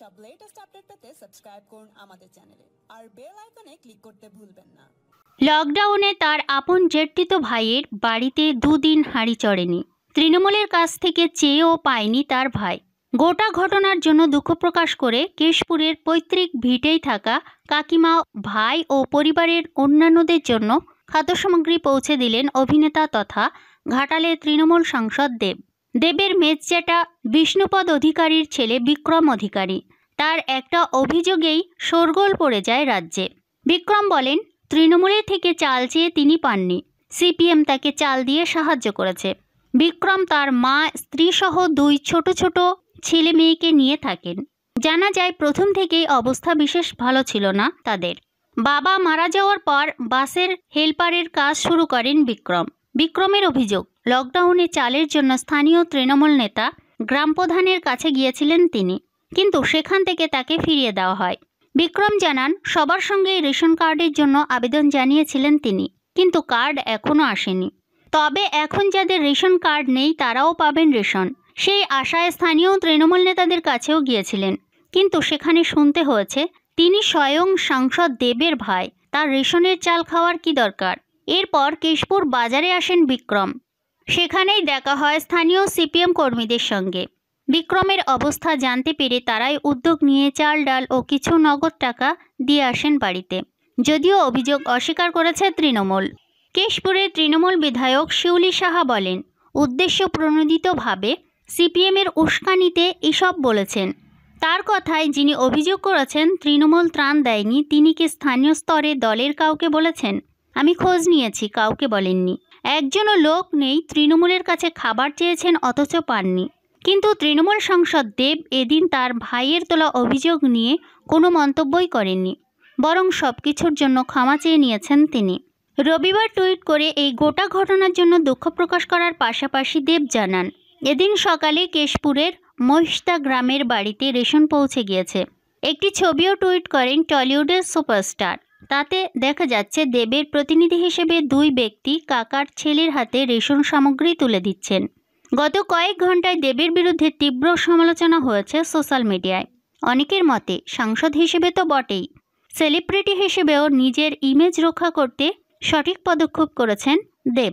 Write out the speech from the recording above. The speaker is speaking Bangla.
সব লেটেস্ট আপডেট পেতে সাবস্ক্রাইব করুন আমাদের চ্যানেলে আর বেল আইকনে ক্লিক করতে ভুলবেন না লকডাউনে তার আপন জেঠিত ভাইয়ের বাড়িতে দুদিন হাঁড়ি চড়েনি তৃণমূলের কাছ থেকে চেয়েও পায়নি তার ভাই গোটা ঘটনার জন্য দুঃখ প্রকাশ করে কেশপুরের পৈতৃক ভিটেই থাকা কাকিমা ভাই ও পরিবারের অন্যান্যদের জন্য খাদ্য সামগ্রী পৌঁছে দিলেন অভিনেতা তথা ঘাটালে তৃণমূল সাংসদ দেব দেবের মেজজাটা বিষ্ণুপদ অধিকারীর ছেলে বিক্রম অধিকারী তার একটা অভিযোগেই শোরগোল পড়ে যায় রাজ্যে বিক্রম বলেন তৃণমূলের থেকে চাল চেয়ে তিনি পাননি সিপিএম তাকে চাল দিয়ে সাহায্য করেছে বিক্রম তার মা স্ত্রীসহ দুই ছোট ছোট ছেলে মেয়েকে নিয়ে থাকেন জানা যায় প্রথম থেকেই অবস্থা বিশেষ ভালো ছিল না তাদের বাবা মারা যাওয়ার পর বাসের হেল্পারের কাজ শুরু করেন বিক্রম বিক্রমের অভিযোগ লকডাউনে চালের জন্য স্থানীয় তৃণমূল নেতা গ্রাম প্রধানের কাছে গিয়েছিলেন তিনি কিন্তু সেখান থেকে তাকে ফিরিয়ে দেওয়া হয় বিক্রম জানান সবার সঙ্গেই রেশন কার্ডের জন্য আবেদন জানিয়েছিলেন তিনি কিন্তু কার্ড এখনও আসেনি তবে এখন যাদের রেশন কার্ড নেই তারাও পাবেন রেশন সেই আশায় স্থানীয় তৃণমূল নেতাদের কাছেও গিয়েছিলেন কিন্তু সেখানে শুনতে হয়েছে তিনি স্বয়ং সাংসদ দেবের ভাই তার রেশনের চাল খাওয়ার কি দরকার এরপর কেশপুর বাজারে আসেন বিক্রম সেখানেই দেখা হয় স্থানীয় সিপিএম কর্মীদের সঙ্গে বিক্রমের অবস্থা জানতে পেরে তারাই উদ্যোগ নিয়ে চাল ডাল ও কিছু নগদ টাকা দিয়ে আসেন বাড়িতে যদিও অভিযোগ অস্বীকার করেছে তৃণমূল কেশপুরের তৃণমূল বিধায়ক শিউলি সাহা বলেন উদ্দেশ্য প্রণোদিতভাবে সিপিএমের উস্কানিতে এসব বলেছেন তার কথায় যিনি অভিযোগ করেছেন তৃণমূল ত্রাণ দেয়নি তিনি কি স্থানীয় স্তরে দলের কাউকে বলেছেন আমি খোঁজ নিয়েছি কাউকে বলেননি একজনও লোক নেই তৃণমূলের কাছে খাবার চেয়েছেন অথচ পাননি কিন্তু তৃণমূল সাংসদ দেব এদিন তার ভাইয়ের তোলা অভিযোগ নিয়ে কোনো মন্তব্যই করেননি বরং সব কিছুর জন্য ক্ষমা চেয়ে নিয়েছেন তিনি রবিবার টুইট করে এই গোটা ঘটনার জন্য দুঃখ প্রকাশ করার পাশাপাশি দেব জানান এদিন সকালে কেশপুরের মহিষতা গ্রামের বাড়িতে রেশন পৌঁছে গিয়েছে একটি ছবিও টুইট করেন টলিউডের সুপারস্টার তাতে দেখা যাচ্ছে দেবের প্রতিনিধি হিসেবে দুই ব্যক্তি কাকার ছেলের হাতে রেশন সামগ্রী তুলে দিচ্ছেন গত কয়েক ঘন্টায় দেবের বিরুদ্ধে তীব্র সমালোচনা হয়েছে সোশ্যাল মিডিয়ায় অনেকের মতে সাংসদ হিসেবে তো বটেই সেলিব্রিটি হিসেবেও নিজের ইমেজ রক্ষা করতে সঠিক পদক্ষেপ করেছেন দেব